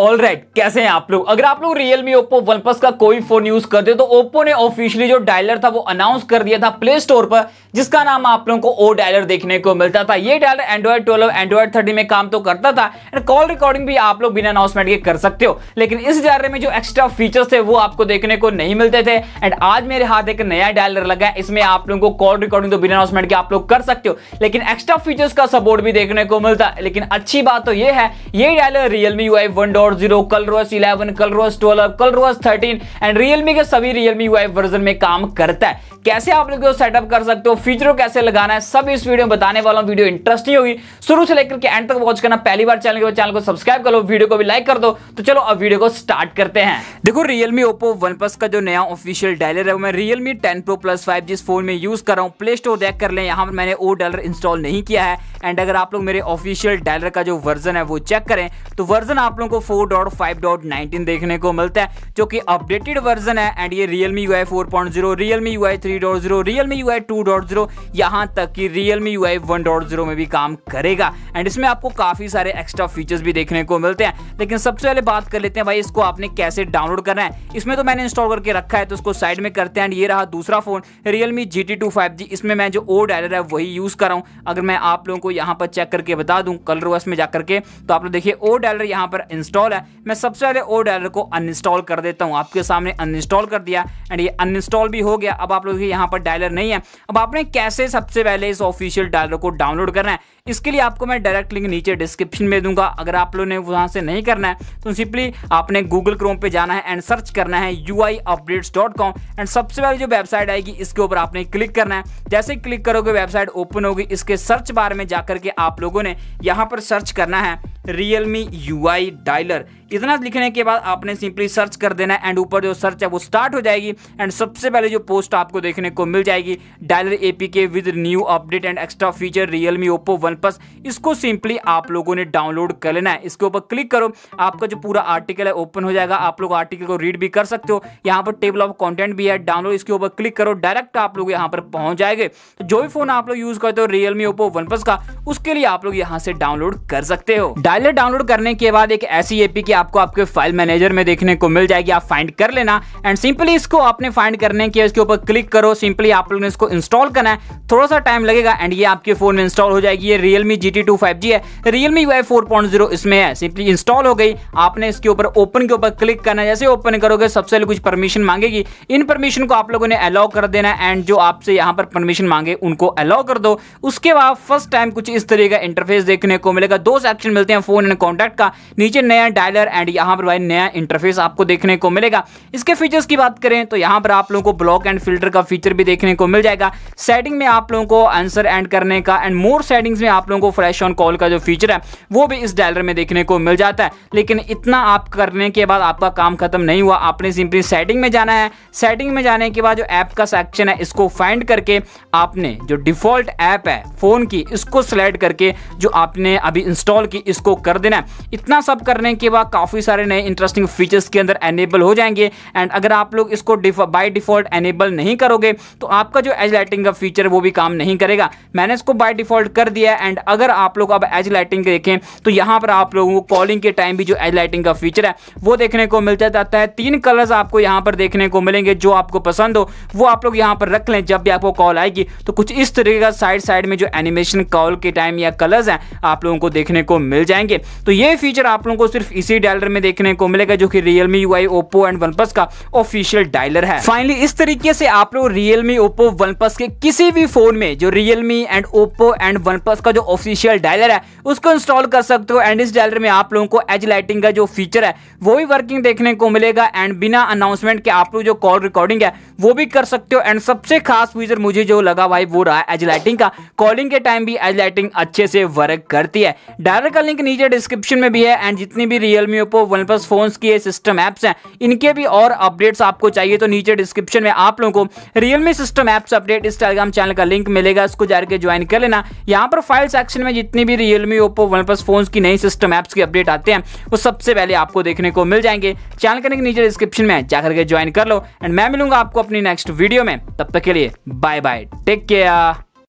all right right, कैसे हैं आप लोग अगर आप लोग रियलमी ओप्पो वन प्लस का कोई फोन यूज करते हो तो ओप्पो ने ऑफिशियली जो डायलर था वो अनाउंस कर दिया था प्ले स्टोर पर जिसका नाम आप लोगों को ओ डायलर देखने को मिलता था ये dialer Android twelve Android thirty में काम तो करता था एंड कॉल रिकॉर्डिंग भी आप लोग बिना अनाउंसमेंट के कर सकते हो लेकिन इस डायलर में जो एक्स्ट्रा फीचर्स थे वो आपको देखने को नहीं मिलते थे एंड आज मेरे हाथ एक नया डायलर लगा है इसमें आप लोगों को कॉल रिकॉर्डिंग तो बिना अनाउंसमेंट के आप लोग कर सकते हो लेकिन एक्स्ट्रा फीचर्स का सपोर्ट भी देखने को मिलता लेकिन अच्छी बात तो यह है ये dialer Realme U I note zero ColorOS eleven ColorOS twelve ColorOS thirteen and Realme के सभी रियलमी यूआई वर्जन में काम करता है कैसे आप लोग सेटअप कर सकते हो फीचर कैसे लगाना है सब इस वीडियो में बताने वाला हूँ वीडियो इंटरेस्टिंग होगी शुरू से लेकर के एंड तक वॉच करना पहली बार चैनल के चैनल को सब्सक्राइब कर लो वीडियो को भी लाइक कर दो तो चलो अब वीडियो को स्टार्ट करते हैं देखो रियलमी ओप्पो वन प्लस का जो नया ऑफिशियल डायलर है मैं Realme ten pro plus five जिस फोन में यूज कर रहा हूँ प्ले स्टोर देख कर ले यहाँ पर मैंने ओ डायलर इंस्टॉल नहीं किया है एंड अगर आप लोग मेरे ऑफिशियल डायलर का जो वर्जन है वो चेक करें तो वर्जन आप लोगों को 4.5.19 देखने को मिलता है जो कि अपडेटेड वर्जन है एंड ये Realme U I four point zero Realme U I three dot zero Realme U I two dot zero यहाँ तक कि Realme U I one dot zero में भी काम करेगा एंड इसमें आपको काफी सारे एक्स्ट्रा फीचर्स भी देखने को मिलते हैं लेकिन सबसे पहले बात कर लेते हैं भाई इसको आपने कैसे डाउनलोड करना है इसमें तो मैंने इंस्टॉल करके रखा है तो उसको साइड में करते हैं एंड ये रहा दूसरा phone Realme G T two five G इसमें मैं जो ओ डायलर है वही यूज कर रहा हूँ अगर मैं आप लोगों को यहाँ पर चेक करके बता दूँ कलर में जाकर के तो आप लोग देखिए ओ डायलर यहाँ पर इंस्टॉल इंस्टॉल है मैं सबसे पहले ओ डायलर को अनइंस्टॉल कर देता हूँ आपके सामने अनइंस्टॉल कर दिया एंड ये अनइंस्टॉल भी हो गया अब आप लोगों के यहाँ पर डायलर नहीं है अब आपने कैसे सबसे पहले इस ऑफिशियल डायलर को डाउनलोड करना है इसके लिए आपको मैं डायरेक्ट लिंक नीचे डिस्क्रिप्शन में दूंगा अगर आप लोगों ने वहाँ से नहीं करना है तो सिंपली आपने गूगल क्रोम पर जाना है एंड सर्च करना है यू एंड सबसे पहले जो वेबसाइट आएगी इसके ऊपर आपने क्लिक करना है जैसे क्लिक करोगे वेबसाइट ओपन होगी इसके सर्च बार में जाकर के आप लोगों ने यहाँ पर सर्च करना है यू आई डायलर इतना लिखने के बाद आपने सिंपली सर्च कर देना एंड ऊपर जो सर्च है वो स्टार्ट हो जाएगी एंड सबसे पहले जो पोस्ट आपको देखने को मिल जाएगी dialer APK with new update and extra feature Realme Oppo OnePlus इसको सिंपली आप लोगों ने डाउनलोड कर लेना है इसके ऊपर क्लिक करो आपका जो पूरा आर्टिकल है ओपन हो जाएगा आप लोग आर्टिकल को रीड भी कर सकते हो यहाँ पर टेबल ऑफ कॉन्टेंट भी है डाउनलोड इसके ऊपर क्लिक करो डायरेक्ट आप लोग यहाँ पर पहुंच जाएंगे तो जो भी फोन आप लोग यूज करते हो रियलमी ओप्पो वन प्लस का उसके लिए आप लोग यहाँ से डाउनलोड कर सकते हो डायलर डाउनलोड करने के बाद एक ऐसी एपी के आपको आपके फाइल मैनेजर में देखने को मिल जाएगी आप फाइंड कर लेना एंड सिंपली इसको आपने फाइंड करने के इसके ऊपर क्लिक करो सिंपली आप लोगों ने इसको इंस्टॉल करना है थोड़ा सा टाइम लगेगा एंड ये आपके फोन में इंस्टॉल हो जाएगी ये Realme G T two five G है Realme Y four point zero इसमें है सिंपली इंस्टॉल हो गई आपने इसके ऊपर ओपन के ऊपर क्लिक करना है जैसे ओपन करोगे सबसे पहले कुछ परमिशन मांगेगी इन परमिशन को आप लोगों ने अलाउ कर देना एंड जो आपसे यहाँ पर परमिशन मांगे उनको अलाउ कर दो उसके बाद फर्स्ट टाइम कुछ इस तरह का इंटरफेस देखने को मिलेगा दो सेक्शन मिलते हैं फोन एंड कॉन्टैक्ट का नीचे नया डायलर फीचर एंड यहाँ पर भाई नया इंटरफेस आपको देखने को मिलेगा इसके फीचर्स की बात करें तो यहाँ पर आप लोगों को ब्लॉक एंड फिल्टर का फीचर भी देखने को मिल जाएगा सेटिंग में आप लोगों को आंसर एंड करने का एंड मोर सेटिंग्स में आप लोगों को फ्रेश ऑन कॉल का जो फीचर है वो भी इस डायलर में देखने को मिल जाता है लेकिन इतना आप करने के बाद आपका काम खत्म नहीं हुआ आपने सिंपली सेटिंग में जाना है सेटिंग में जाने के बाद जो ऐप का सेक्शन है इसको फाइंड करके आपने जो डिफॉल्ट ऐप है फ़ोन की इसको सिलेक्ट करके जो आपने अभी इंस्टॉल की इसको कर देना है इतना सब करने के बाद काफ़ी सारे नए इंटरेस्टिंग फीचर्स के अंदर एनेबल हो जाएंगे एंड अगर आप लोग इसको बाई डिफ़ॉल्ट एनेबल नहीं करोगे तो आपका जो एज लाइटिंग का फीचर वो भी काम नहीं करेगा मैंने इसको बाय डिफ़ॉल्ट कर दिया एंड अगर आप लोग अब एज लाइटिंग देखें तो यहाँ पर आप लोगों को कॉलिंग के टाइम भी जो एज लाइटिंग का फीचर है वो देखने को मिलता जाता है तीन कलर्स आपको यहाँ पर देखने को मिलेंगे जो आपको पसंद हो वो आप लोग यहाँ पर रख लें जब भी आपको कॉल आएगी तो कुछ इस तरीके का साइड साइड में जो एनिमेशन कॉल के टाइम या कलर्स हैं आप लोगों को देखने को मिल जाएंगे तो ये फीचर आप लोगों को सिर्फ इसी डायलर में देखने को मिलेगा जो कि Realme U I Oppo and OnePlus का ऑफिशियल डायलर है फाइनली इस तरीके से आप लोग रियलमी ओप्पो वनप्लस के किसी भी फोन में जो Realme and Oppo and OnePlus का जो ऑफिशियल डायलर है उसको इंस्टॉल कर सकते हो एंड इस डायलर में आप लोगों को एज लाइटिंग का जो फीचर है वो भी वर्किंग देखने को मिलेगा एंड बिना अनाउंसमेंट के आप लोग जो कॉल रिकॉर्डिंग है वो भी कर सकते हो एंड सबसे खास फीचर मुझे जो लगा भाई वो रहा एज लाइटिंग का कॉलिंग के टाइम भी एज लाइटिंग अच्छे से वर्क करती है डायलर का लिंक नीचे डिस्क्रिप्शन में भी है एंड जितनी भी Realme Redmi Oppo OnePlus phone की सिस्टम एप्स हैं इनके भी और अपडेट्स आपको चाहिए तो नीचे डिस्क्रिप्शन में आप लोगों को रियलमी सिस्टम एप्स अपडेट इस टेलीग्राम चैनल का लिंक मिलेगा इसको जाकर ज्वाइन कर लेना यहाँ पर फाइल सेक्शन में जितनी भी Realme Oppo OnePlus phone की नई सिस्टम एप्स की अपडेट आते हैं वो सबसे पहले आपको देखने को मिल जाएंगे चैनल के नीचे डिस्क्रिप्शन में जाकर के ज्वाइन कर लो एंड मैं मिलूंगा आपको अपनी नेक्स्ट वीडियो में तब तक के लिए बाय बाय टेक केयर